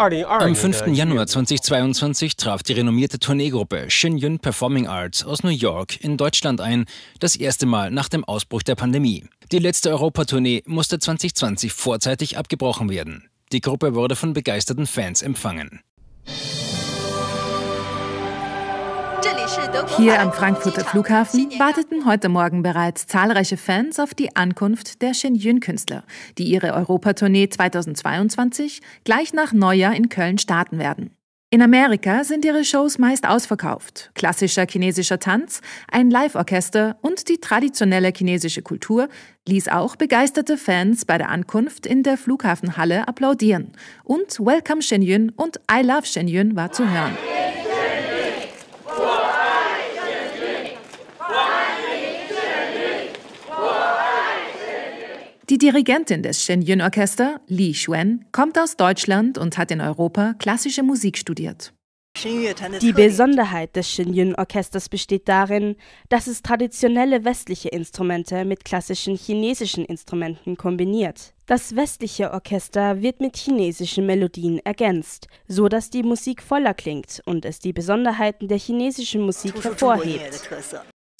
Am 5. Äh, Januar 2022 traf die renommierte Tourneegruppe Shinyun Performing Arts aus New York in Deutschland ein, das erste Mal nach dem Ausbruch der Pandemie. Die letzte Europatournee musste 2020 vorzeitig abgebrochen werden. Die Gruppe wurde von begeisterten Fans empfangen. Hier am Frankfurter Flughafen warteten heute Morgen bereits zahlreiche Fans auf die Ankunft der Shenyun-Künstler, die ihre Europatournee 2022 gleich nach Neujahr in Köln starten werden. In Amerika sind ihre Shows meist ausverkauft. Klassischer chinesischer Tanz, ein Live-Orchester und die traditionelle chinesische Kultur ließ auch begeisterte Fans bei der Ankunft in der Flughafenhalle applaudieren. Und Welcome Shenyun und I Love Shenyun war zu hören. Dirigentin des Shenyun Orchester, Li Xuan, kommt aus Deutschland und hat in Europa klassische Musik studiert. Die Besonderheit des Shenyun Orchesters besteht darin, dass es traditionelle westliche Instrumente mit klassischen chinesischen Instrumenten kombiniert. Das westliche Orchester wird mit chinesischen Melodien ergänzt, so dass die Musik voller klingt und es die Besonderheiten der chinesischen Musik hervorhebt.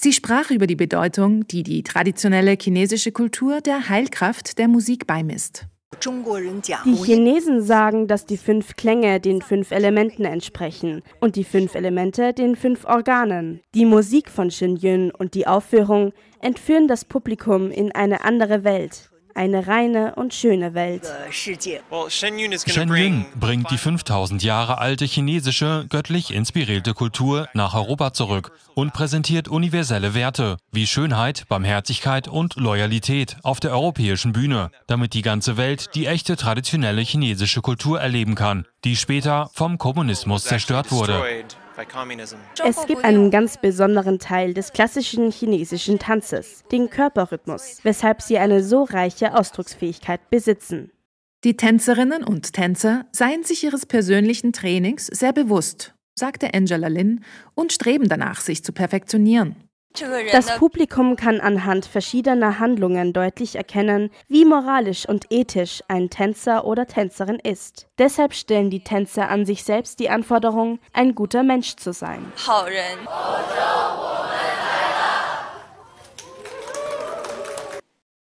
Sie sprach über die Bedeutung, die die traditionelle chinesische Kultur der Heilkraft der Musik beimisst. Die Chinesen sagen, dass die fünf Klänge den fünf Elementen entsprechen und die fünf Elemente den fünf Organen. Die Musik von Shen Yun und die Aufführung entführen das Publikum in eine andere Welt eine reine und schöne Welt. Shenyun bringt die 5000 Jahre alte chinesische, göttlich inspirierte Kultur nach Europa zurück und präsentiert universelle Werte wie Schönheit, Barmherzigkeit und Loyalität auf der europäischen Bühne, damit die ganze Welt die echte traditionelle chinesische Kultur erleben kann, die später vom Kommunismus zerstört wurde. Es gibt einen ganz besonderen Teil des klassischen chinesischen Tanzes, den Körperrhythmus, weshalb sie eine so reiche Ausdrucksfähigkeit besitzen. Die Tänzerinnen und Tänzer seien sich ihres persönlichen Trainings sehr bewusst, sagte Angela Lin, und streben danach, sich zu perfektionieren. Das Publikum kann anhand verschiedener Handlungen deutlich erkennen, wie moralisch und ethisch ein Tänzer oder Tänzerin ist. Deshalb stellen die Tänzer an sich selbst die Anforderung, ein guter Mensch zu sein.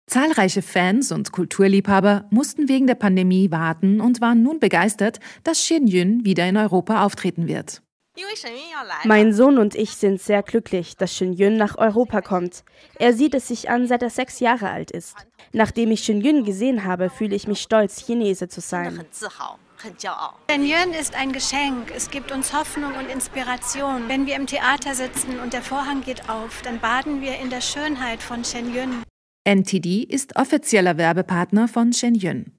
Zahlreiche Fans und Kulturliebhaber mussten wegen der Pandemie warten und waren nun begeistert, dass Xin Yun wieder in Europa auftreten wird. Mein Sohn und ich sind sehr glücklich, dass Shenyun nach Europa kommt. Er sieht es sich an, seit er sechs Jahre alt ist. Nachdem ich Shenyun gesehen habe, fühle ich mich stolz, Chinese zu sein. Shenyun ist ein Geschenk. Es gibt uns Hoffnung und Inspiration. Wenn wir im Theater sitzen und der Vorhang geht auf, dann baden wir in der Schönheit von Shenyun. NTD ist offizieller Werbepartner von Shenyun.